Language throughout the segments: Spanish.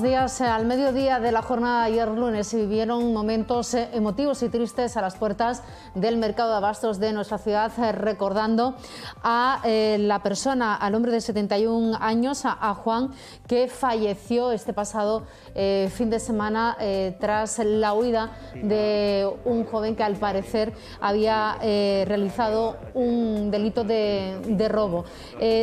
buenos días. Eh, al mediodía de la jornada de ayer lunes se vivieron momentos eh, emotivos y tristes a las puertas del mercado de abastos de nuestra ciudad, eh, recordando a la persona, al hombre de 71 años, a, Juan, que falleció este pasado fin de semana tras la huida de un joven que al parecer había realizado un delito de, de robo.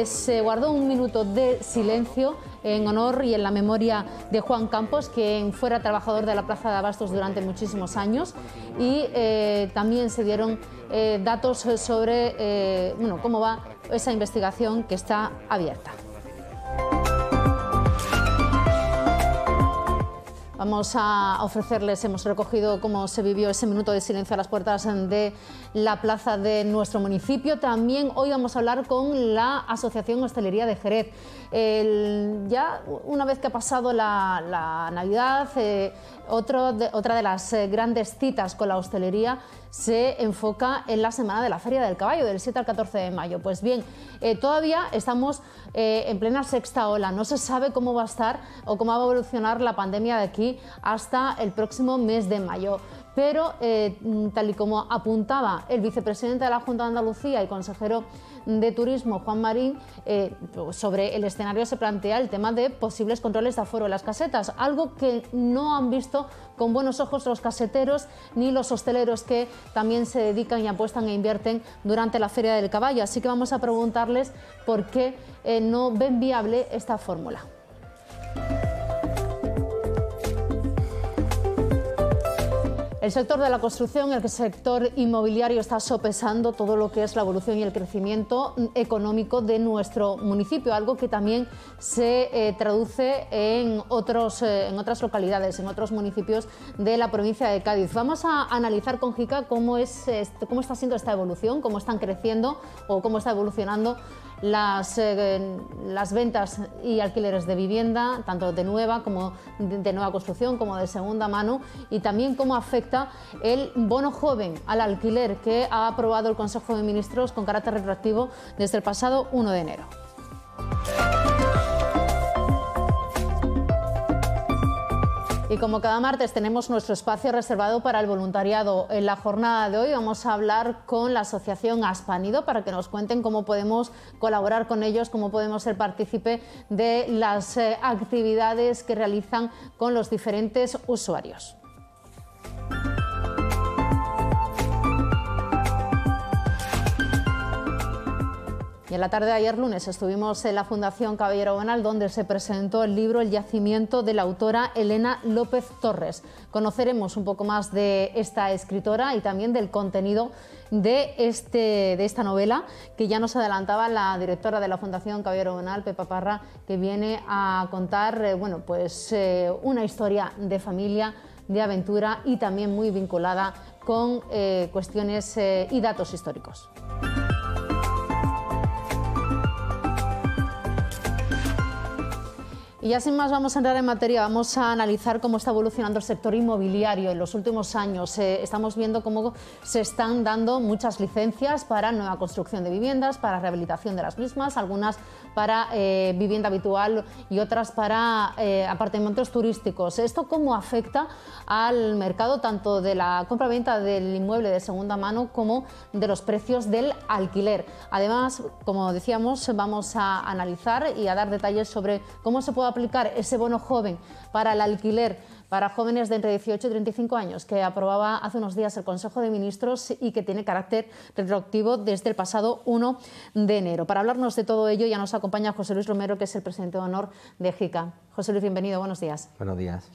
se guardó un minuto de silencio en honor y en la memoria de Juan Campos, quien fuera trabajador de la Plaza de Abastos durante muchísimos años. Y eh, también se dieron eh, datos sobre eh, bueno, cómo va esa investigación que está abierta. Vamos a ofrecerles, hemos recogido cómo se vivió ese minuto de silencio a las puertas de la plaza de nuestro municipio. También hoy vamos a hablar con la Asociación Hostelería de Jerez. ya una vez que ha pasado la, Navidad, eh, otra de las eh, grandes citas con la hostelería se enfoca en la semana de la Feria del Caballo, del 7 al 14 de mayo. Pues bien, eh, todavía estamos eh, en plena sexta ola, no se sabe cómo va a estar o cómo va a evolucionar la pandemia de aquí hasta el próximo mes de mayo. Pero, eh, tal y como apuntaba el vicepresidente de la Junta de Andalucía y consejero de Turismo, Juan Marín, eh, sobre el escenario se plantea el tema de posibles controles de aforo de las casetas, algo que no han visto con buenos ojos los caseteros ni los hosteleros que también se dedican y apuestan e invierten durante la Feria del Caballo. Así que vamos a preguntarles por qué eh, no ven viable esta fórmula. El sector de la construcción, el sector inmobiliario está sopesando todo lo que es la evolución y el crecimiento económico de nuestro municipio, algo que también se eh, traduce en, otros, eh, en otras localidades, en otros municipios de la provincia de Cádiz. Vamos a analizar con JICA cómo, es, cómo está siendo esta evolución, cómo están creciendo o cómo está evolucionando las, eh, las ventas y alquileres de vivienda, tanto de nueva como de, nueva construcción como de segunda mano, y también cómo afecta el bono joven al alquiler que ha aprobado el Consejo de Ministros con carácter retroactivo desde el pasado 1 de enero. Y como cada martes tenemos nuestro espacio reservado para el voluntariado, en la jornada de hoy vamos a hablar con la asociación Aspanido para que nos cuenten cómo podemos colaborar con ellos, cómo podemos ser partícipe de las eh, actividades que realizan con los diferentes usuarios. en la tarde de ayer lunes estuvimos en la Fundación Caballero Bonal, donde se presentó el libro El yacimiento de la autora Elena López Torres. Conoceremos un poco más de esta escritora y también del contenido de, este, de esta novela que ya nos adelantaba la directora de la Fundación Caballero Bonal, Pepa Parra, que viene a contar eh, bueno, pues, eh, una historia de familia de aventura y también muy vinculada con eh, cuestiones y datos históricos. Y ya sin más vamos a entrar en materia, vamos a analizar cómo está evolucionando el sector inmobiliario en los últimos años. Eh, estamos viendo cómo se están dando muchas licencias para nueva construcción de viviendas, para rehabilitación de las mismas, algunas para eh, vivienda habitual y otras para eh, apartamentos turísticos. ¿Esto cómo afecta al mercado tanto de la compra-venta del inmueble de segunda mano como de los precios del alquiler? Además, como decíamos, vamos a analizar y a dar detalles sobre cómo se puede aplicar ese bono joven para el alquiler para jóvenes de entre 18 y 35 años que aprobaba hace unos días el Consejo de Ministros y que tiene carácter retroactivo desde el pasado 1 de enero. Para hablarnos de todo ello ya nos acompaña José Luis Romero, que es el presidente de honor de JICA. José Luis, bienvenido, buenos días. Buenos días.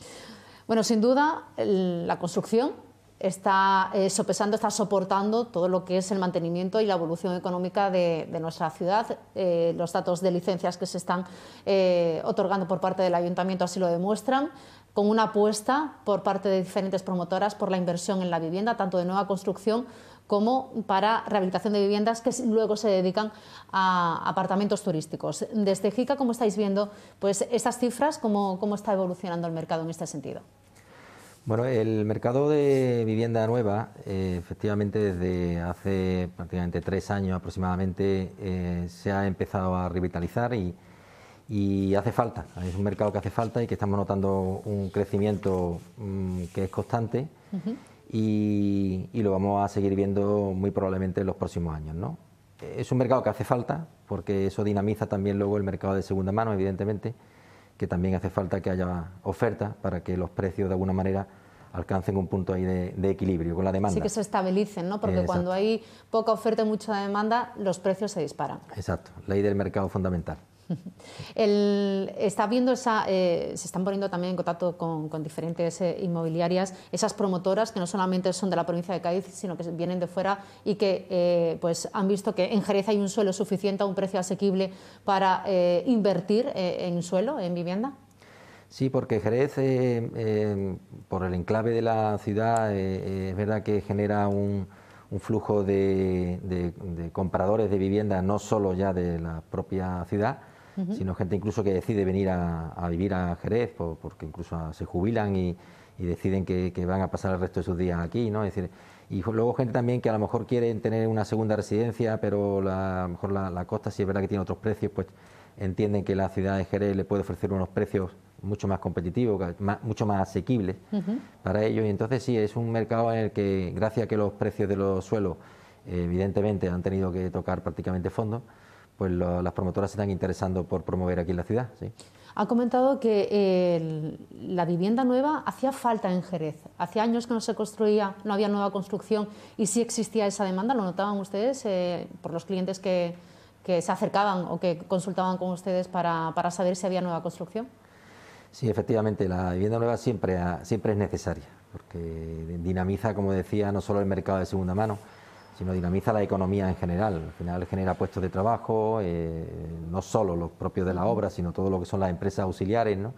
Bueno, sin duda, la construcción está eh, sopesando, está soportando todo lo que es el mantenimiento y la evolución económica de, nuestra ciudad. Eh, los datos de licencias que se están eh, otorgando por parte del ayuntamiento así lo demuestran con una apuesta por parte de diferentes promotoras por la inversión en la vivienda, tanto de nueva construcción como para rehabilitación de viviendas que luego se dedican a apartamentos turísticos. Desde JICA, ¿cómo estáis viendo pues, estas cifras? cómo está evolucionando el mercado en este sentido? Bueno, el mercado de vivienda nueva, eh, efectivamente, desde hace prácticamente tres años aproximadamente, eh, se ha empezado a revitalizar y, hace falta. Es un mercado que hace falta y que estamos notando un crecimiento mm, que es constante y, y, lo vamos a seguir viendo muy probablemente en los próximos años. ¿no? Es un mercado que hace falta porque eso dinamiza también luego el mercado de segunda mano, evidentemente que también hace falta que haya oferta para que los precios de alguna manera alcancen un punto ahí de, equilibrio con la demanda. Sí, que se estabilicen, ¿no? Porque cuando hay poca oferta y mucha demanda, los precios se disparan. Exacto, ley del mercado fundamental. está viendo esa, eh, se están poniendo también en contacto con, diferentes eh, inmobiliarias, esas promotoras que no solamente son de la provincia de Cádiz, sino que vienen de fuera y que eh, pues han visto que en Jerez hay un suelo suficiente a un precio asequible para invertir en suelo, en vivienda. Sí, porque Jerez, em, por el enclave de la ciudad, es verdad que genera un, flujo de, compradores de vivienda no solo ya de la propia ciudad, sino gente incluso que decide venir a, vivir a Jerez, porque incluso se jubilan y, deciden que, van a pasar el resto de sus días aquí, ¿no? Es decir, y luego gente también que a lo mejor quieren tener una segunda residencia, pero a lo mejor la, costa, si es verdad que tiene otros precios, pues entienden que la ciudad de Jerez le puede ofrecer unos precios mucho más competitivos, mucho más asequibles para ellos. Y entonces sí, es un mercado en el que, gracias a que los precios de los suelos, eh, evidentemente, han tenido que tocar prácticamente fondo, pues las promotoras se están interesando por promover aquí en la ciudad. Ha comentado que eh, la vivienda nueva hacía falta en Jerez. Hacía años que no se construía, no había nueva construcción y si existía esa demanda. ¿Lo notaban ustedes eh, por los clientes que, que, se acercaban o que consultaban con ustedes para, para, saber si había nueva construcción? Sí, efectivamente, la vivienda nueva siempre, siempre es necesaria porque dinamiza, como decía, no solo el mercado de segunda mano, sino dinamiza la economía en general. Al final genera puestos de trabajo, eh, no solo los propios de la obra, sino todo lo que son las empresas auxiliares, las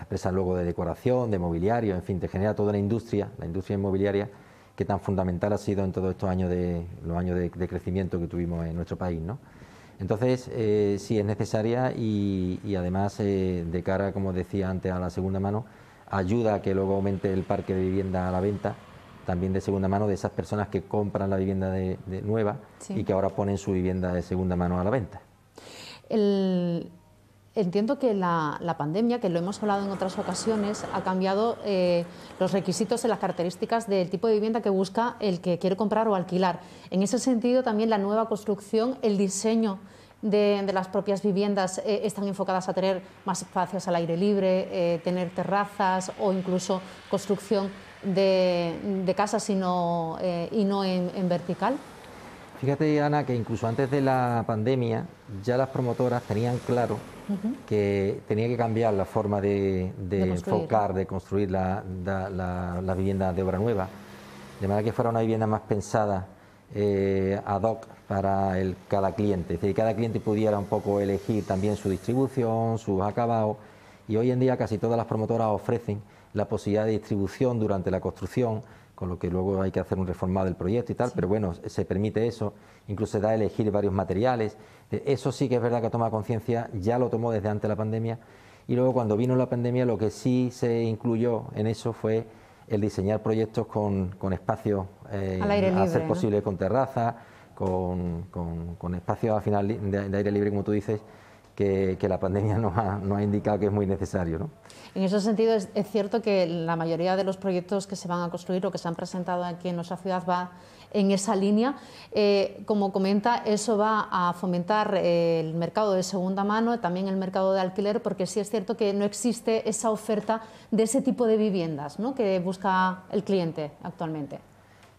empresas luego de decoración, de mobiliario, en fin, te genera toda la industria, la industria inmobiliaria, que tan fundamental ha sido en todos estos años de los años de, crecimiento que tuvimos en nuestro país, ¿no? Entonces, eh, sí es necesaria y, además eh, de cara, como decía antes, a la segunda mano, ayuda a que luego aumente el parque de vivienda a la venta, también de segunda mano de esas personas que compran la vivienda de, nueva y que ahora ponen su vivienda de segunda mano a la venta. entiendo que la, pandemia, que lo hemos hablado en otras ocasiones, ha cambiado eh, los requisitos y las características del tipo de vivienda que busca el que quiere comprar o alquilar. En ese sentido, también la nueva construcción, el diseño de, las propias viviendas eh, están enfocadas a tener más espacios al aire libre, eh, tener terrazas o incluso construcción de, de sino eh, y no, en, vertical? Fíjate, Ana, que incluso antes de la pandemia ya las promotoras tenían claro que tenía que cambiar la forma de, enfocar, de construir la, la, vivienda de obra nueva, de manera que fuera una vivienda más pensada eh, ad hoc para el, cada cliente, es decir, cada cliente pudiera un poco elegir también su distribución, sus acabados, y hoy en día casi todas las promotoras ofrecen la posibilidad de distribución durante la construcción, con lo que luego hay que hacer un reformado del proyecto y tal, pero bueno, se permite eso, incluso se da a elegir varios materiales. E, eso sí que es verdad que toma conciencia, ya lo tomó desde antes de la pandemia, y luego cuando vino la pandemia lo que sí se incluyó en eso fue el diseñar proyectos con, con espacios, eh, a ser posible con terraza con, con, espacios al final de aire libre, como tú dices, que, la pandemia no ha, indicado que es muy necesario. ¿no? En ese sentido, es, cierto que la mayoría de los proyectos que se van a construir o que se han presentado aquí en nuestra ciudad va en esa línea. Eh, como comenta, eso va a fomentar eh, el mercado de segunda mano, también el mercado de alquiler, porque sí es cierto que no existe esa oferta de ese tipo de viviendas ¿no? que busca el cliente actualmente.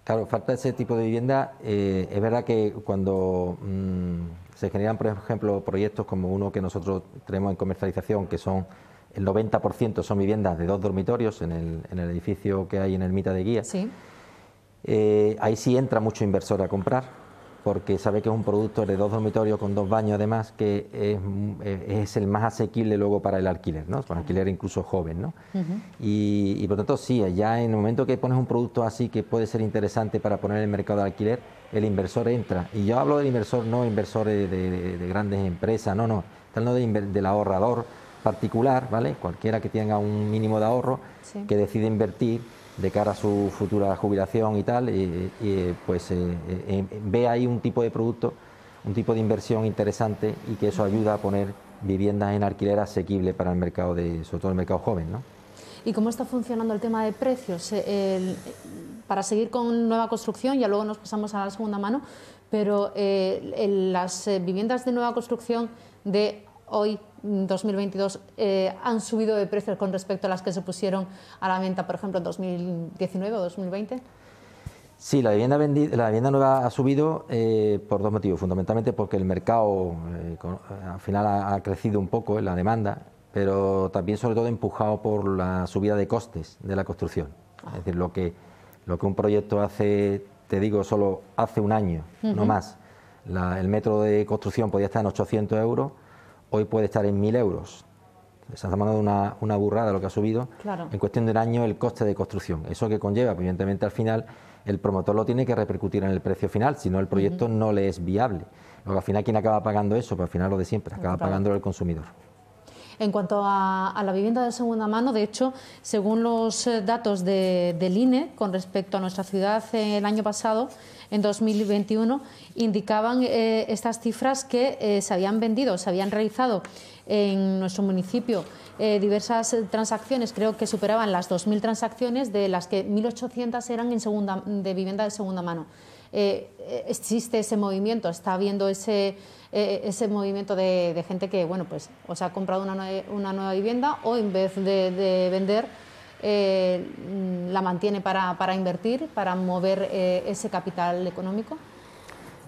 Claro, falta ese tipo de vivienda. Eh, es verdad que cuando... Mm, se generan, por ejemplo, proyectos como uno que nosotros tenemos en comercialización, que son el 90% son viviendas de dos dormitorios en el, edificio que hay en el mita de Guía. Eh, ahí sí entra mucho inversor a comprar, porque sabe que es un producto de dos dormitorios con dos baños, además, que es, eh, es el más asequible luego para el alquiler, ¿no? Para alquiler incluso joven, ¿no? y, por lo tanto, sí, allá en el momento que pones un producto así que puede ser interesante para poner en el mercado de alquiler, el inversor entra. Y yo hablo del inversor, no inversores de, grandes empresas, no, no, hablando de, del ahorrador particular, ¿vale? Cualquiera que tenga un mínimo de ahorro, que decide invertir de cara a su futura jubilación y tal, pues eh, eh, eh, ve ahí un tipo de producto, un tipo de inversión interesante y que eso ayuda a poner viviendas en alquiler asequible para el mercado, de, sobre todo el mercado joven. ¿Y cómo está funcionando el tema de precios? para seguir con nueva construcción, ya luego nos pasamos a la segunda mano, pero las viviendas de nueva construcción de hoy 2022 mm, eh, han subido de precio con respecto a las que se pusieron a la venta, por ejemplo, en 2019 o 2020? Sí, la vivienda, nueva ha subido eh, por dos motivos. Fundamentalmente porque el mercado eh, al final ha, crecido un poco en la demanda, pero también sobre todo empujado por la subida de costes de la construcción. Ah. Es decir, lo que, un proyecto hace, te digo, solo hace un año, no más. el metro de construcción podía estar en 800 euros hoy puede estar en 1.000 euros. Se ha mandado una, burrada lo que ha subido. En cuestión de año, el coste de construcción. Eso que conlleva, pues, evidentemente, al final, el promotor lo tiene que repercutir en el precio final, si no, el proyecto no le es viable. Luego, al final, ¿quién acaba pagando eso? Pues al final, lo de siempre, acaba pagando pagándolo el consumidor. En cuanto a, la vivienda de segunda mano, de hecho, según los eh, datos de, del INE con respecto a nuestra ciudad eh, el año pasado, en 2021, indicaban eh, estas cifras que se habían vendido, se habían realizado en nuestro municipio diversas transacciones, creo que superaban las 2.000 transacciones, de las que 1.800 eran en segunda, de vivienda de segunda mano. Eh, eh, existe ese movimiento, está habiendo ese, eh, ese movimiento de, gente que, bueno, pues o se ha comprado una, una, nueva vivienda o en vez de, vender, la mantiene para, para, invertir, para mover ese capital económico.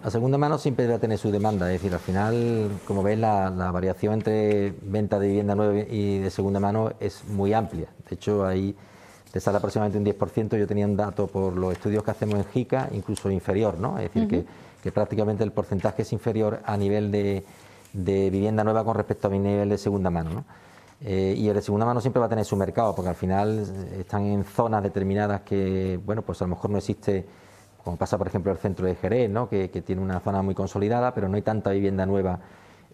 La segunda mano siempre va a tener su demanda, es decir, al final, como ves la, la, variación entre venta de vivienda nueva y de segunda mano es muy amplia. De hecho, hay te sale aproximadamente un 10%. Yo tenía un dato por los estudios que hacemos en JICA, incluso inferior, ¿no? Es decir, que, prácticamente el porcentaje es inferior a nivel de, vivienda nueva con respecto a mi nivel de segunda mano, eh, y el de segunda mano siempre va a tener su mercado, porque al final están en zonas determinadas que, bueno, pues a lo mejor no existe, como pasa por ejemplo el centro de Jerez, ¿no? que, tiene una zona muy consolidada, pero no hay tanta vivienda nueva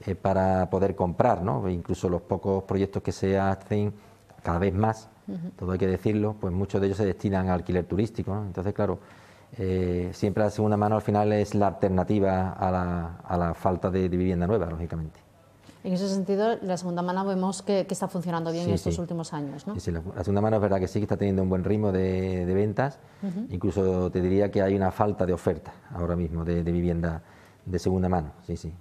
eh, para poder comprar, ¿no? incluso los pocos proyectos que se hacen cada vez más todo hay que decirlo, pues muchos de ellos se destinan a alquiler turístico. Entonces, claro, eh, siempre la segunda mano al final es la alternativa a la, falta de, vivienda nueva, lógicamente. En ese sentido, la segunda mano vemos que, está funcionando bien en estos últimos años, ¿no? Sí, la, segunda mano es verdad que sí que está teniendo un buen ritmo de, ventas. Incluso te diría que hay una falta de oferta ahora mismo de, vivienda de segunda mano, sí, sí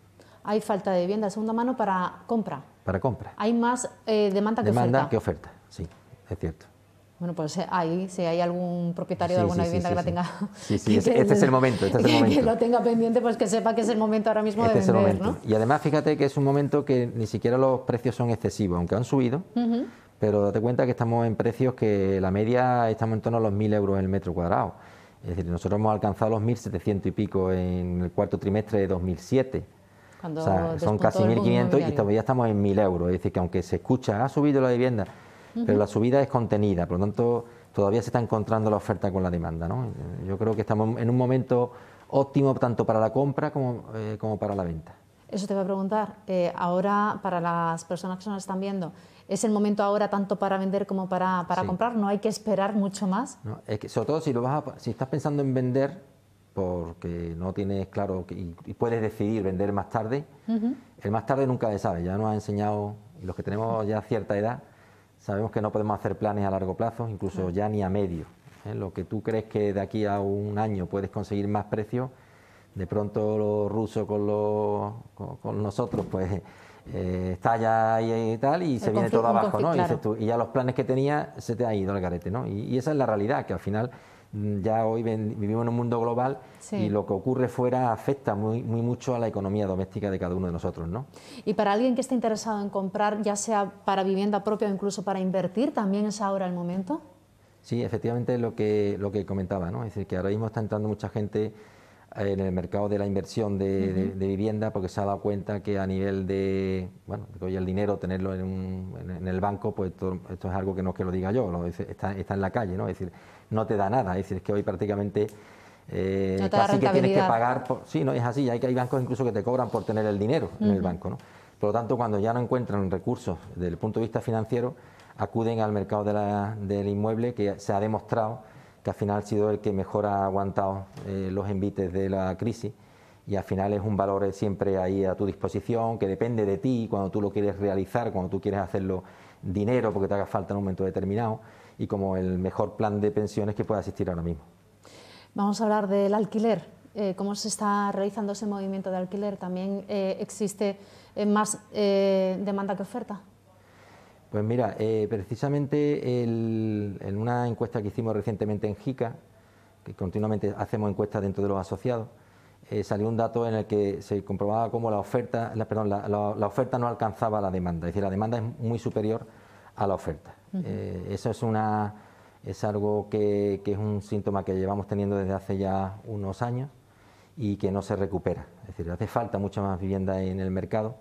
hay falta de vivienda de segunda mano para compra. Para compra. Hay más eh, demanda que oferta. Demanda que oferta, sí es cierto. Bueno, pues eh, ahí, si hay algún propietario de alguna vivienda que la tenga. Sí, sí, este, este, es el momento. Este es Que lo tenga pendiente, pues que sepa que es el momento ahora mismo este de vender. Es el momento. Y además, fíjate que es un momento que ni siquiera los precios son excesivos, aunque han subido. Pero date cuenta que estamos en precios que la media estamos en torno a los 1.000 euros el metro cuadrado. Es decir, nosotros hemos alcanzado los 1.700 y pico en el cuarto trimestre de 2007. o sea, son casi 1.500 y todavía estamos en 1.000 euros. Es decir, que aunque se escucha, ha subido la vivienda pero la subida es contenida, por lo tanto todavía se está encontrando la oferta con la demanda. ¿no? Yo creo que estamos en un momento óptimo tanto para la compra como, eh, para la venta. Eso te voy a preguntar. Eh, ahora, para las personas que nos están viendo, ¿es el momento ahora tanto para vender como para, comprar? ¿No hay que esperar mucho más? sobre todo si, lo vas si estás pensando en vender porque no tienes claro que, y, puedes decidir vender más tarde, el más tarde nunca se sabe. Ya nos ha enseñado, los que tenemos ya cierta edad, Sabemos que no podemos hacer planes a largo plazo, incluso ya ni a medio. ¿eh? Lo que tú crees que de aquí a un año puedes conseguir más precios, de pronto lo ruso con, los, con, nosotros, pues eh, estalla y, tal, y se viene todo abajo, ¿no? Y, ya los planes que tenía se te ha ido al garete, ¿no? y esa es la realidad, que al final Mm, ya hoy vivimos en un mundo global y lo que ocurre fuera afecta muy, mucho a la economía doméstica de cada uno de nosotros. ¿no? Y para alguien que esté interesado en comprar, ya sea para vivienda propia o incluso para invertir, ¿también es ahora el momento? Sí, efectivamente lo que, lo que comentaba, ¿no? es decir, que ahora mismo está entrando mucha gente eh, en el mercado de la inversión de, vivienda porque se ha dado cuenta que a nivel de, bueno, hoy el dinero, tenerlo en, el banco, pues esto es algo que no es que lo diga yo, está, está, en la calle, ¿no? Es decir, no te da nada. Es decir, es que hoy prácticamente eh, casi que tienes que pagar. Por, sí, no es así. Hay, hay bancos incluso que te cobran por tener el dinero en el banco. ¿no? Por lo tanto, cuando ya no encuentran recursos desde el punto de vista financiero, acuden al mercado del inmueble que se ha demostrado que al final ha sido el que mejor ha aguantado eh, los envites de la crisis y al final es un valor eh, siempre ahí a tu disposición, que depende de ti, cuando tú lo quieres realizar, cuando tú quieres hacerlo dinero porque te haga falta en un momento determinado y como el mejor plan de pensiones que pueda existir ahora mismo. Vamos a hablar del alquiler. Eh, ¿Cómo se está realizando ese movimiento de alquiler? ¿También eh, existe eh, más demanda que oferta? Pues mira, precisamente en una encuesta que hicimos recientemente en JICA, que continuamente hacemos encuestas dentro de los asociados, salió un dato en el que se comprobaba cómo la oferta, la, oferta no alcanzaba la demanda, es decir, la demanda es muy superior a la oferta. Eh, eso es, una, es algo que, es un síntoma que llevamos teniendo desde hace ya unos años y que no se recupera. Es decir, hace falta mucha más vivienda en el mercado,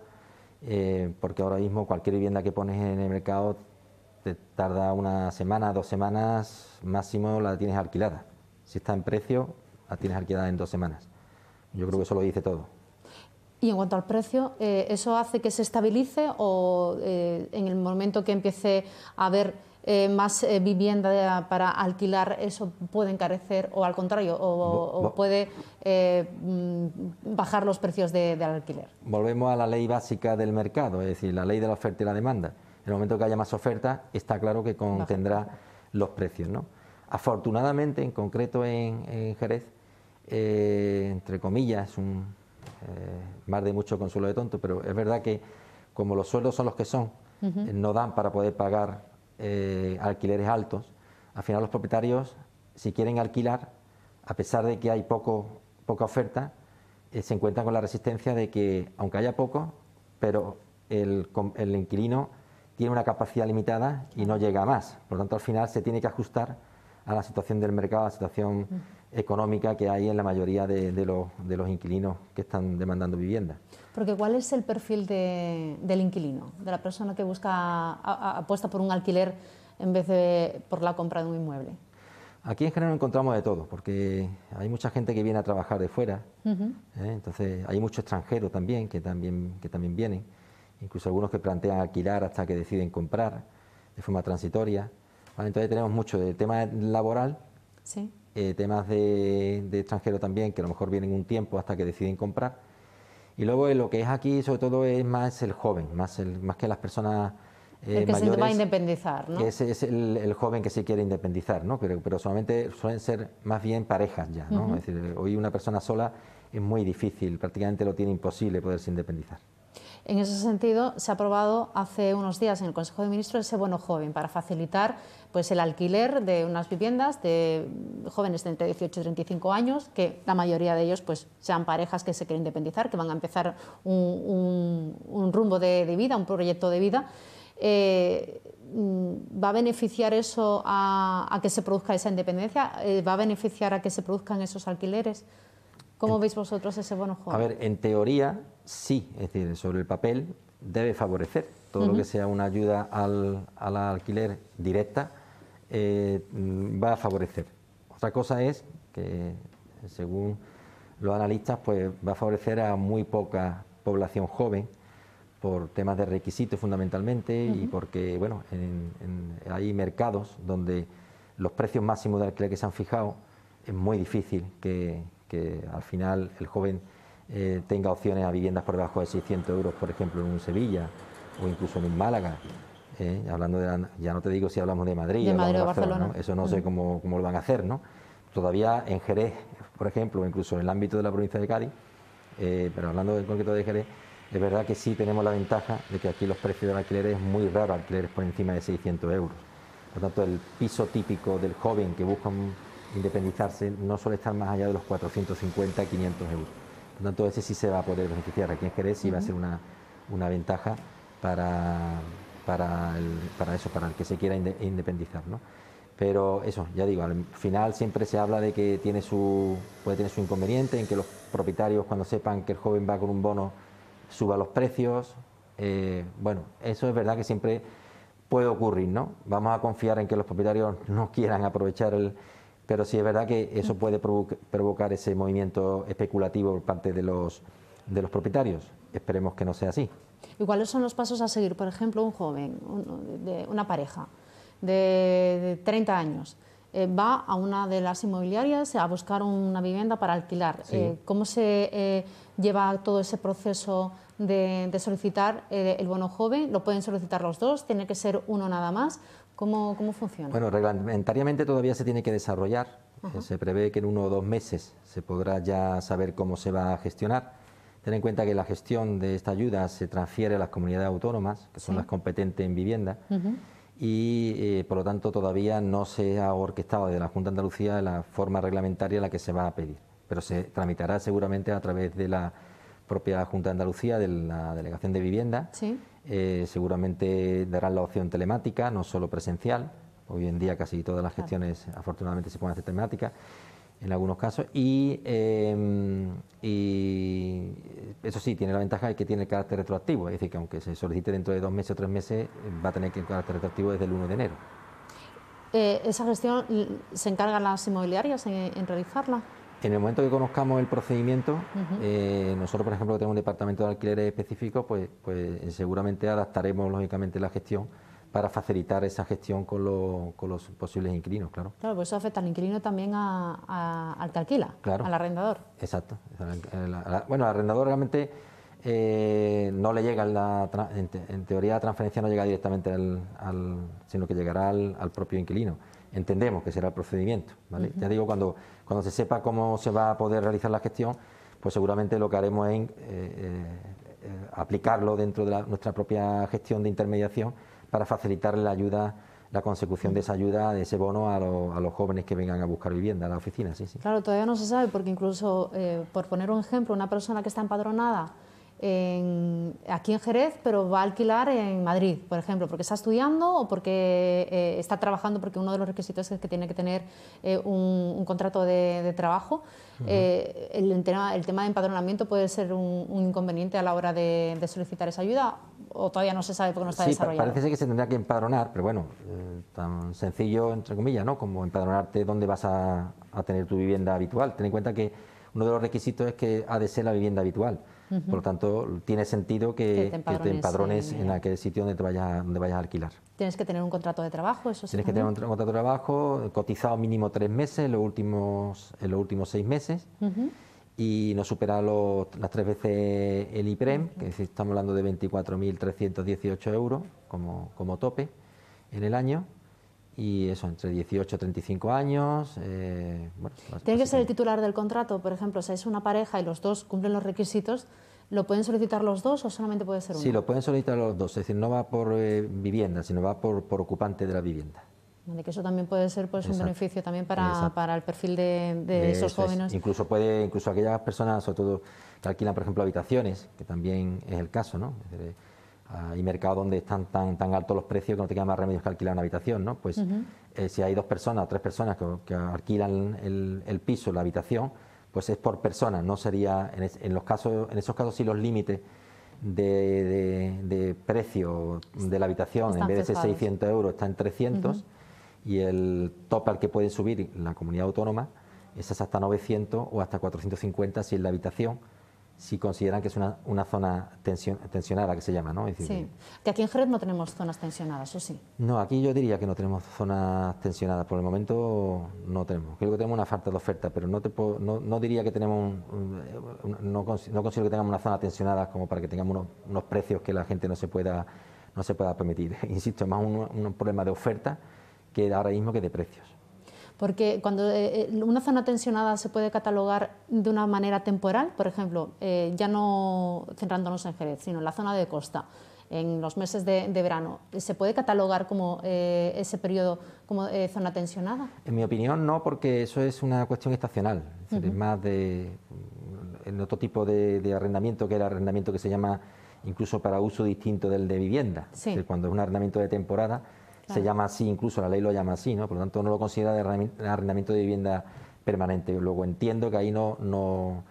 eh, porque ahora mismo cualquier vivienda que pones en el mercado te tarda una semana, dos semanas, máximo la tienes alquilada. Si está en precio, la tienes alquilada en dos semanas. Yo creo que eso lo dice todo. Y en cuanto al precio, eh, ¿eso hace que se estabilice o eh, en el momento que empiece a haber eh, más vivienda para alquilar, eso puede encarecer o al contrario, o, puede mm, bajar los precios de, del alquiler? Volvemos a la ley básica del mercado, es decir, la ley de la oferta y la demanda. En el momento que haya más oferta, está claro que contendrá los precios. ¿no? Afortunadamente, en concreto en, en Jerez, entre comillas, un eh, más de mucho consuelo de tonto, pero es verdad que como los sueldos son los que son, eh, no dan para poder pagar eh, alquileres altos, al final los propietarios, si quieren alquilar, a pesar de que hay poco, poca oferta, se encuentran con la resistencia de que, aunque haya poco, pero el, el, inquilino tiene una capacidad limitada y no llega a más. Por lo tanto, al final se tiene que ajustar a la situación del mercado, a la situación económica que hay en la mayoría de, los, inquilinos que están demandando vivienda. Porque ¿cuál es el perfil del inquilino, de la persona que busca apuesta por un alquiler en vez de por la compra de un inmueble? Aquí en general encontramos de todo, porque hay mucha gente que viene a trabajar de fuera, ¿eh? entonces hay muchos extranjeros también que, también que también vienen, incluso algunos que plantean alquilar hasta que deciden comprar de forma transitoria. Entonces tenemos mucho del tema laboral. Sí eh, temas de, de también, que a lo mejor vienen un tiempo hasta que deciden comprar. Y luego eh, lo que es aquí, sobre todo, es más el joven, más, el, más que las personas. Eh, el que se va a independizar, ¿no? Es, el, joven que se quiere independizar, ¿no? Pero, solamente suelen ser más bien parejas ya, hoy una persona sola es muy difícil, prácticamente lo tiene imposible poderse independizar. En ese sentido, se ha aprobado hace unos días en el Consejo de Ministros ese bono joven para facilitar pues, el alquiler de unas viviendas de jóvenes de entre 18 y 35 años, que la mayoría de ellos pues, sean parejas que se quieren independizar, que van a empezar un, rumbo de, vida, un proyecto de vida. Eh, ¿Va a beneficiar eso a, a, que se produzca esa independencia? Eh, ¿Va a beneficiar a que se produzcan esos alquileres? ¿Cómo veis vosotros ese bono joven? A ver, en teoría sí, es decir, sobre el papel debe favorecer todo lo que sea una ayuda al, alquiler directa eh, va a favorecer. Otra cosa es que, según los analistas, pues va a favorecer a muy poca población joven por temas de requisitos fundamentalmente y porque, bueno, en, hay mercados donde los precios máximos de alquiler que se han fijado es muy difícil que, que al final el joven eh, tenga opciones a viviendas por debajo de 600 euros, por ejemplo, en un Sevilla o incluso en un Málaga. ¿eh? hablando de ya no te digo si hablamos de Madrid, o Barcelona, eso no sé cómo, lo van a hacer, ¿no? Todavía en Jerez, por ejemplo, incluso en el ámbito de la provincia de Cádiz, eh, pero hablando del concreto de Jerez, es verdad que sí tenemos la ventaja de que aquí los precios de alquiler es muy raro, alquileres por encima de 600 euros. Por tanto, el piso típico del joven que busca un independizarse no suele estar más allá de los 450, 500 euros. Por lo tanto, ese sí se va a poder beneficiar ...a quien querés, y va a ser una, una ventaja para, para, el, eso, para el que se quiera independizar. ¿no? Pero eso, ya digo, al final siempre se habla de que tiene su, puede tener su inconveniente, en que los propietarios cuando sepan que el joven va con un bono suba los precios. Eh, bueno, eso es verdad que siempre puede ocurrir, ¿no? Vamos a confiar en que los propietarios no quieran aprovechar el, pero sí es verdad que eso mm. puede provocar ese movimiento especulativo por parte de los, de los propietarios. Esperemos que no sea así. ¿Y cuáles son los pasos a seguir? Por ejemplo, un joven, de una pareja de, 30 años, eh, va a una de las inmobiliarias a buscar una vivienda para alquilar. Eh, ¿Cómo se eh, lleva todo ese proceso de solicitar el bono joven? ¿Lo pueden solicitar los dos? ¿Tiene que ser uno nada más? ¿Cómo, funciona? Bueno, reglamentariamente todavía se tiene que desarrollar. Se prevé que en uno o dos meses se podrá ya saber cómo se va a gestionar. Ten en cuenta que la gestión de esta ayuda se transfiere a las comunidades autónomas, que son las competentes en vivienda, y eh, por lo tanto todavía no se ha orquestado de la Junta de Andalucía la forma reglamentaria en la que se va a pedir. Pero se tramitará seguramente a través de la propia Junta de Andalucía, de la Delegación de Vivienda. Sí eh, seguramente darán la opción telemática, no solo presencial. Hoy en día casi todas las gestiones afortunadamente se pueden hacer telemática en algunos casos. Y, em, eso sí, tiene la ventaja de que tiene carácter retroactivo, es decir, que aunque se solicite dentro de dos meses o tres meses, va a tener que carácter retroactivo desde el 1 de enero. Eh, ¿Esa gestión se encargan las inmobiliarias en realizarla? En el momento que conozcamos el procedimiento, eh, nosotros, por ejemplo, que tenemos un departamento de alquileres específico, pues, pues eh, seguramente adaptaremos, lógicamente, la gestión para facilitar esa gestión con, los posibles inquilinos, claro. Claro, pues eso afecta al inquilino también al que alquila, claro. al arrendador. Exacto. bueno, al arrendador realmente eh, no le llega, la, en, teoría la transferencia no llega directamente al, sino que llegará al, propio inquilino. Entendemos que será el procedimiento, ¿vale? Ya digo, cuando cuando se sepa cómo se va a poder realizar la gestión, pues seguramente lo que haremos es eh, eh, aplicarlo dentro de nuestra propia gestión de intermediación para facilitar la ayuda la consecución de esa ayuda, de ese bono a, los jóvenes que vengan a buscar vivienda a la oficina. Claro, todavía no se sabe porque incluso, eh, por poner un ejemplo, una persona que está empadronada aquí en Jerez, pero va a alquilar en Madrid, por ejemplo, porque está estudiando o porque eh, está trabajando, porque uno de los requisitos es que tiene que tener eh, un, contrato de, trabajo. Eh, el, tema, de empadronamiento puede ser un, inconveniente a la hora de, solicitar esa ayuda o todavía no se sabe qué no está sí, Parece que se tendría que empadronar, pero bueno, tan sencillo entre comillas, ¿no? Como empadronarte dónde vas a, a tener tu vivienda habitual. Ten en cuenta que uno de los requisitos es que ha de ser la vivienda habitual. Por lo tanto, tiene sentido que, que te empadrones, en aquel sitio donde, te vayas, donde vayas a alquilar. Tienes que tener un contrato de trabajo, eso sí. Tienes que tener un, contrato de trabajo cotizado mínimo tres meses, los últimos, en los últimos seis meses. Y no superar las tres veces el IPREM, que es, estamos hablando de 24.318 euros como, como tope en el año y eso, entre 18 y 35 años. Eh, ¿Tiene que ser el titular del contrato? Por ejemplo, si es una pareja y los dos cumplen los requisitos, ¿lo pueden solicitar los dos o solamente puede ser uno? Sí, lo pueden solicitar los dos, es decir, no va por eh, vivienda, sino va por, ocupante de la vivienda. que eso también puede ser pues, un beneficio también para, el perfil de, esos jóvenes. Incluso puede, incluso aquellas personas, sobre todo que alquilan, por ejemplo, habitaciones, que también es el caso, ¿no? Eh, hay mercados donde están tan, tan altos los precios que no te queda más remedio que alquilar una habitación, ¿no? Pues eh, si hay dos personas o tres personas que, alquilan el, el, piso, la habitación, pues es por persona, no sería, en, los casos, en esos casos si los límites de, precio de la habitación, en vez de ser 600 euros, está en 300, y el tope al que pueden subir la comunidad autónoma es hasta 900 o hasta 450 si es la habitación, si consideran que es una, zona tensionada, que se llama, ¿no? sí, que aquí en Jerez no tenemos zonas tensionadas, ¿o sí? No, aquí yo diría que no tenemos zonas tensionadas, por el momento no tenemos. Creo que tenemos una falta de oferta, pero no, te no, diría que tenemos, no, considero que tengamos una zona tensionada como para que tengamos unos, precios que la gente no se pueda, no se pueda permitir. Insisto, es más un problema de oferta que ahora mismo que de precios. Porque cuando eh, eh, una zona tensionada se puede catalogar de una manera temporal, por ejemplo, eh, ya no centrándonos en Jerez, sino en la zona de costa, en los meses de, verano, ¿se puede catalogar como ese periodo como zona tensionada? En mi opinión, no, porque eso es una cuestión estacional, es, más de en otro tipo de, arrendamiento que el arrendamiento que se llama incluso para uso distinto del de vivienda. cuando es un arrendamiento de temporada, se llama así, incluso la ley lo llama así, ¿no? Por lo tanto, no lo considera de arrendamiento de vivienda permanente. Luego entiendo que ahí no, no,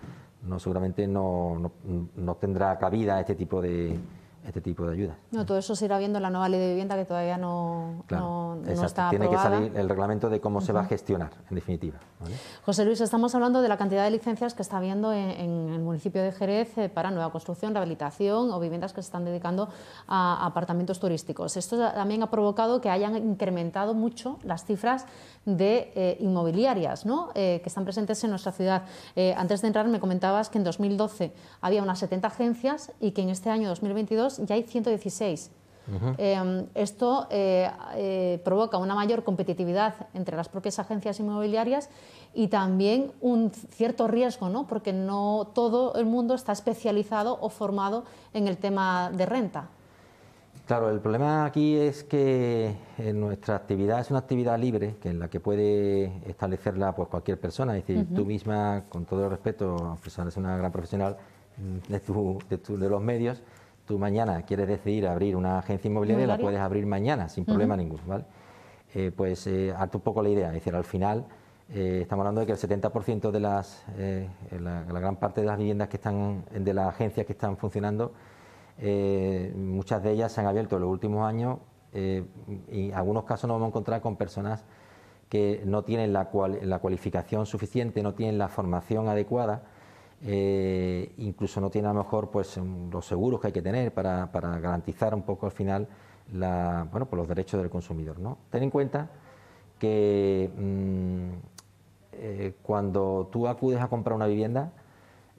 seguramente no tendrá cabida este tipo de, este tipo de ayudas. No, todo eso se irá viendo en la nueva ley de vivienda que todavía no, está Tiene que salir el reglamento de cómo se va a gestionar, en definitiva. José Luis, estamos hablando de la cantidad de licencias que está habiendo en, el municipio de Jerez eh, para nueva construcción, rehabilitación o viviendas que se están dedicando a, apartamentos turísticos. Esto también ha provocado que hayan incrementado mucho las cifras de eh, inmobiliarias eh, que están presentes en nuestra ciudad. antes de entrar me comentabas que en 2012 había unas 70 agencias y que en este año 2022 ya hay 116. Em, esto eh, eh, provoca una mayor competitividad entre las propias agencias inmobiliarias y también un cierto riesgo, ¿no? porque no todo el mundo está especializado o formado en el tema de renta. Claro, el problema aquí es que en eh, nuestra actividad es una actividad libre, que en la que puede establecerla pues, cualquier persona. Es decir, tú misma, con todo el respeto, ...es una gran profesional mm, de los medios, tú mañana quieres decidir abrir una agencia inmobiliaria, la puedes abrir mañana sin problema ninguno, ¿vale? Eh, pues eh, harto un poco la idea, es decir, al final eh, estamos hablando de que el 70% de las, eh, la, gran parte de las viviendas que están, de las agencias que están funcionando, muchas de ellas se han abierto en los últimos años y en algunos casos nos vamos a encontrar con personas que no tienen la, la cualificación suficiente, no tienen la formación adecuada eh, incluso no tiene a lo mejor pues, los seguros que hay que tener para, garantizar un poco al final bueno, pues los derechos del consumidor. ¿no? Ten en cuenta que mm, eh, cuando tú acudes a comprar una vivienda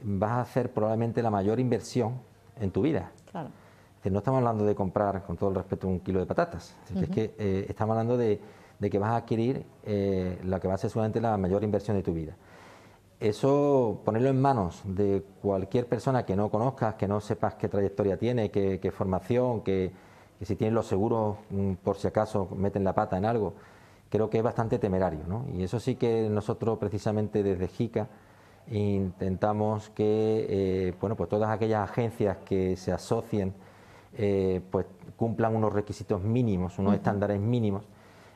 vas a hacer probablemente la mayor inversión en tu vida. Claro. no estamos hablando de comprar, con todo el respeto, un kilo de patatas. Es, que eh, estamos hablando de, de, que vas a adquirir la que va a ser seguramente la mayor inversión de tu vida eso ponerlo en manos de cualquier persona que no conozcas, que no sepas qué trayectoria tiene, qué, formación, que, si tienen los seguros mm, por si acaso meten la pata en algo, creo que es bastante temerario. Y eso sí que nosotros precisamente desde JICA intentamos que eh, bueno, pues todas aquellas agencias que se asocien eh, pues cumplan unos requisitos mínimos, unos estándares mínimos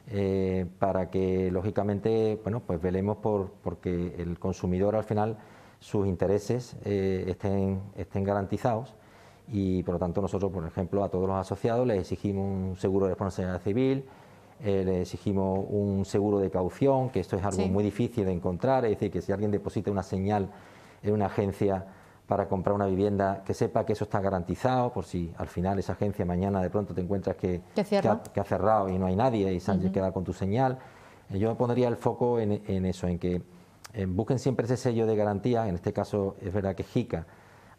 eh, para que lógicamente bueno, pues velemos por porque el consumidor al final sus intereses eh, estén, estén garantizados y por lo tanto nosotros, por ejemplo, a todos los asociados les exigimos un seguro de responsabilidad civil, eh, les exigimos un seguro de caución, que esto es algo muy difícil de encontrar, es decir, que si alguien deposita una señal en una agencia para comprar una vivienda, que sepa que eso está garantizado, por si al final esa agencia mañana de pronto te encuentras que, que, ha, cerrado y no hay nadie y se queda con tu señal. Eh, yo pondría el foco en, eso, en que busquen siempre ese sello de garantía, en este caso es verdad que JICA,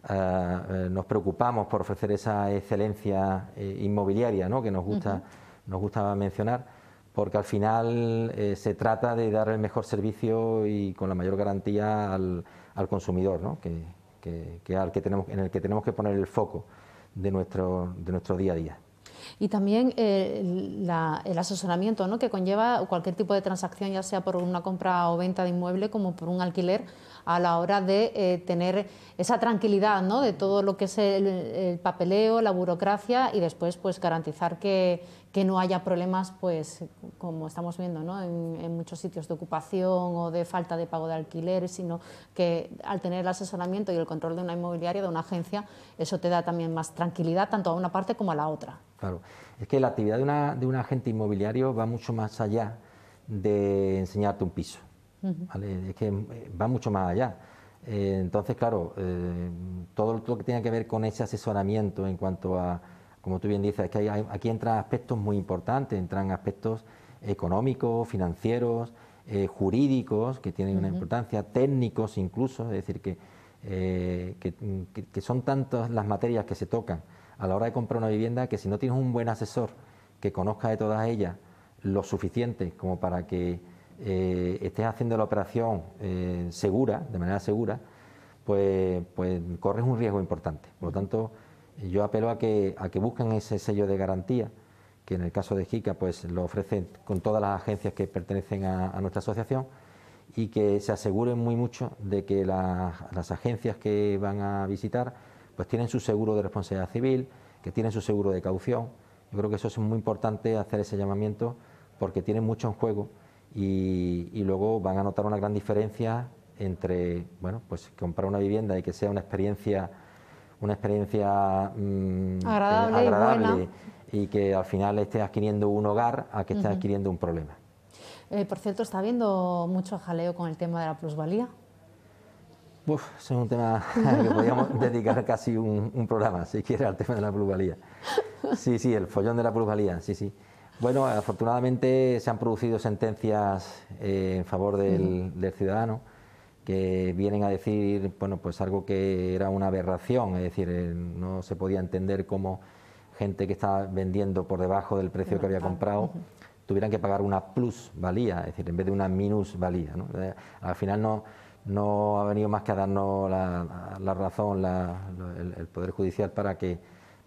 ah, eh, nos preocupamos por ofrecer esa excelencia eh, inmobiliaria ¿no? que nos gusta, nos mencionar porque al final se trata de dar el mejor servicio y con la mayor garantía al, consumidor, ¿no? que, que, en el que tenemos que poner el foco de nuestro, de nuestro día a día. Y también eh, el asesoramiento ¿no? que conlleva cualquier tipo de transacción, ya sea por una compra o venta de inmueble como por un alquiler, a la hora de eh, tener esa tranquilidad ¿no? de todo lo que es el, papeleo, la burocracia y después pues garantizar que, no haya problemas pues como estamos viendo ¿no? en, muchos sitios de ocupación o de falta de pago de alquiler, sino que al tener el asesoramiento y el control de una inmobiliaria, de una agencia, eso te da también más tranquilidad tanto a una parte como a la otra. Claro, es que la actividad de, una, de un agente inmobiliario va mucho más allá de enseñarte un piso. Es que eh, va mucho más allá. Eh, entonces, claro, eh, todo lo que tiene que ver con ese asesoramiento en cuanto a, como tú bien dices, que hay, aquí entran aspectos muy importantes, entran aspectos económicos, financieros, jurídicos, que tienen una importancia, técnicos incluso, es decir, que, que, son tantas las materias que se tocan a la hora de comprar una vivienda que si no tienes un buen asesor que conozca de todas ellas lo suficiente como para que eh, estés haciendo la operación eh, segura, de manera segura, pues, pues, corres un riesgo importante. Por lo tanto, yo apelo a que, busquen ese sello de garantía, que en el caso de JICA pues, lo ofrecen con todas las agencias que pertenecen a, nuestra asociación y que se aseguren muy mucho de que las agencias que van a visitar pues tienen su seguro de responsabilidad civil, que tienen su seguro de caución. Yo creo que eso es muy importante hacer ese llamamiento porque tiene mucho en juego y, luego van a notar una gran diferencia entre bueno pues comprar una vivienda y que sea una experiencia una experiencia mm, agradable, eh, y, que al final esté adquiriendo un hogar a que esté adquiriendo un problema. Eh, por cierto, ¿está habiendo mucho jaleo con el tema de la plusvalía? Uf, es un tema que podríamos dedicar casi un, programa, si quiere al tema de la plusvalía. Sí, sí, el follón de la plusvalía, sí, sí. Bueno, afortunadamente se han producido sentencias eh, en favor del, ciudadano que vienen a decir, bueno, pues algo que era una aberración, es decir, eh, no se podía entender cómo gente que estaba vendiendo por debajo del precio que había comprado tuvieran que pagar una plusvalía, es decir, en vez de una minusvalía. ¿no? Eh, al final no, ha venido más que a darnos la, razón el, Poder Judicial para que,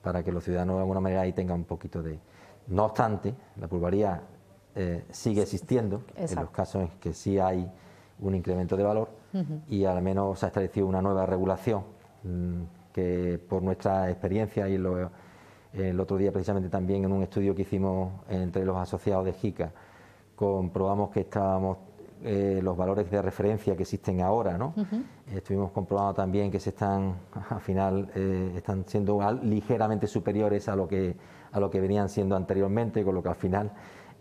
para que los ciudadanos de alguna manera ahí tengan un poquito de... No obstante, la pulvaría eh, sigue existiendo en los casos en que sí hay un incremento de valor y al menos se ha establecido una nueva regulación mm, que por nuestra experiencia y el otro día precisamente también en un estudio que hicimos entre los asociados de JICA comprobamos que estábamos eh, los valores de referencia que existen ahora, ¿no? Estuvimos comprobando también que se están, al final, eh, están siendo ligeramente superiores a lo que a lo que venían siendo anteriormente, con lo que al final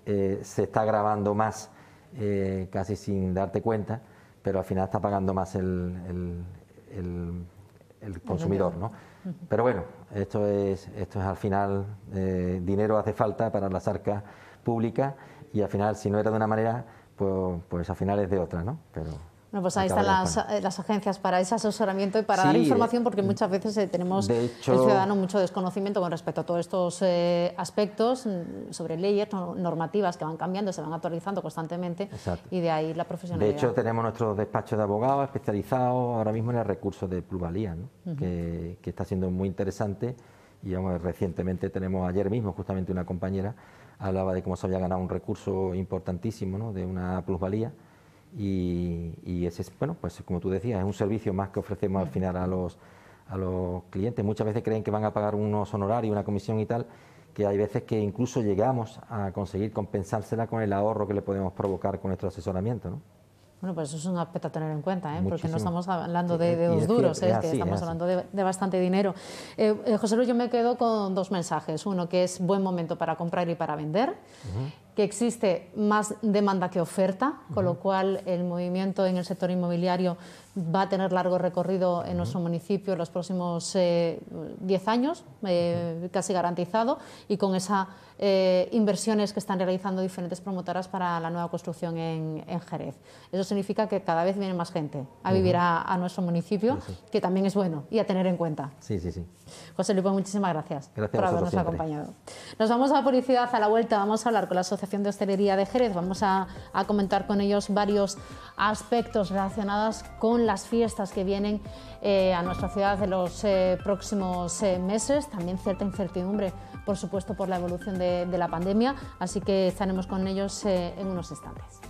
eh, se está grabando más eh, casi sin darte cuenta, pero al final está pagando más el, consumidor. ¿no? Pero bueno, esto es, esto es al final, eh, dinero hace falta para las arcas públicas y al final si no era de una manera, pues, pues al final es de otra. ¿no? Pero pues ahí están eh, las, agencias para ese asesoramiento y para dar información, porque muchas veces eh, tenemos el ciudadano mucho desconocimiento con respecto a todos estos eh, aspectos mm, sobre leyes, normativas que van cambiando, se van actualizando constantemente y de ahí la profesionalidad. De hecho, tenemos nuestro despacho de abogados especializados ahora mismo en el recurso de plusvalía, que, está siendo muy interesante. Y recientemente tenemos ayer mismo justamente una compañera hablaba de cómo se había ganado un recurso importantísimo de una plusvalía y, y, es, bueno, pues como tú decías, es un servicio más que ofrecemos al final a los, a los clientes. Muchas veces creen que van a pagar unos honorarios, una comisión y tal, que hay veces que incluso llegamos a conseguir compensársela con el ahorro que le podemos provocar con nuestro asesoramiento. ¿no? Bueno, pues eso es un aspecto a tener en cuenta, ¿eh? porque no estamos hablando de, de dos duros, es que estamos hablando de, bastante dinero. Eh, eh, José Luis, yo me quedo con dos mensajes. Uno, que es buen momento para comprar y para vender que existe más demanda que oferta, con lo cual el movimiento en el sector inmobiliario va a tener largo recorrido en nuestro municipio en los próximos 10 eh, años, eh, casi garantizado, y con esas eh, inversiones que están realizando diferentes promotoras para la nueva construcción en, Jerez. Eso significa que cada vez viene más gente a vivir a, nuestro municipio, que también es bueno y a tener en cuenta. Sí, sí, sí. José Luis, pues muchísimas gracias, por habernos acompañado. Nos vamos a la publicidad, a la vuelta vamos a hablar con la sociedad de Hostelería de Jerez. Vamos a, comentar con ellos varios aspectos relacionados con las fiestas que vienen eh, a nuestra ciudad en los eh, próximos eh, meses. También cierta incertidumbre, por supuesto, por la evolución de, de la pandemia. Así que estaremos con ellos en unos instantes.